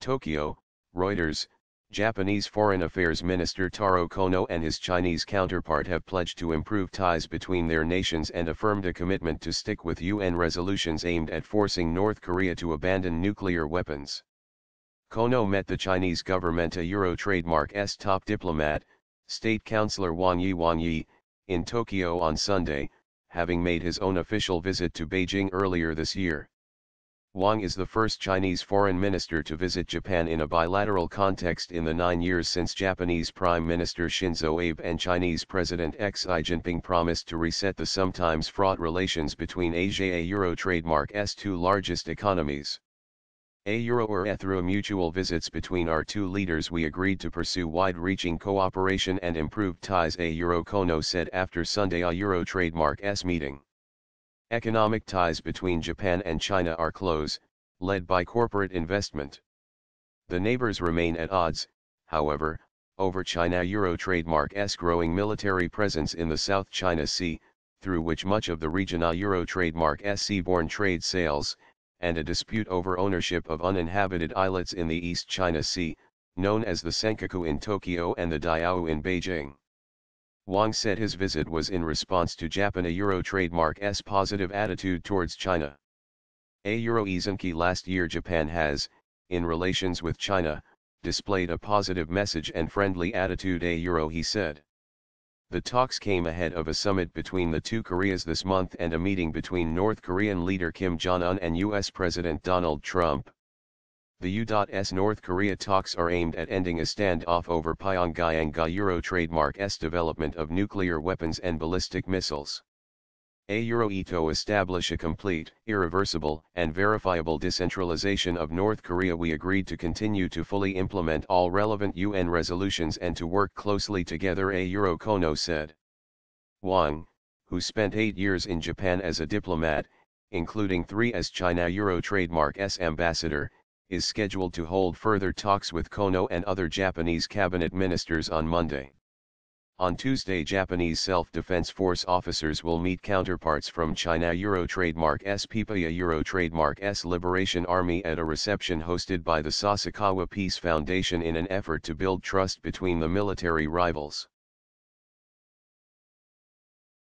Tokyo, Reuters, Japanese Foreign Affairs Minister Taro Kono and his Chinese counterpart have pledged to improve ties between their nations and affirmed a commitment to stick with UN resolutions aimed at forcing North Korea to abandon nuclear weapons. Kono met the Chinese government a Euro trademark S top diplomat, State Councillor Wang Yi Wang Yi, in Tokyo on Sunday, having made his own official visit to Beijing earlier this year. Wang is the first Chinese foreign minister to visit Japan in a bilateral context in the nine years since Japanese Prime Minister Shinzo Abe and Chinese President Xi Jinping promised to reset the sometimes fraught relations between Asia and Euro trademark's two largest economies. A Euro or through mutual visits between our two leaders we agreed to pursue wide-reaching cooperation and improved ties A Euro Kono said after Sunday A Euro trademark's meeting. Economic ties between Japan and China are close, led by corporate investment. The neighbors remain at odds, however, over China-Euro trademark's growing military presence in the South China Sea, through which much of the regional Euro trademark's seaborne trade sails, and a dispute over ownership of uninhabited islets in the East China Sea, known as the Senkaku in Tokyo and the Diao in Beijing. Wang said his visit was in response to Japan a Euro trademark's positive attitude towards China. A Euro Izenki last year Japan has, in relations with China, displayed a positive message and friendly attitude a Euro he said. The talks came ahead of a summit between the two Koreas this month and a meeting between North Korean leader Kim Jong-un and U.S. President Donald Trump. The U.S. North Korea talks are aimed at ending a standoff over Pyongyang Euro trademark S development of nuclear weapons and ballistic missiles. A Euro Ito establish a complete, irreversible, and verifiable decentralization of North Korea. We agreed to continue to fully implement all relevant UN resolutions and to work closely together, A Euro Kono said. Wang, who spent eight years in Japan as a diplomat, including three as China Euro trademark S ambassador, is scheduled to hold further talks with Kono and other Japanese cabinet ministers on Monday. On Tuesday Japanese Self-Defense Force officers will meet counterparts from China Euro Trademark S Pipaya Euro Trademark S Liberation Army at a reception hosted by the Sasakawa Peace Foundation in an effort to build trust between the military rivals.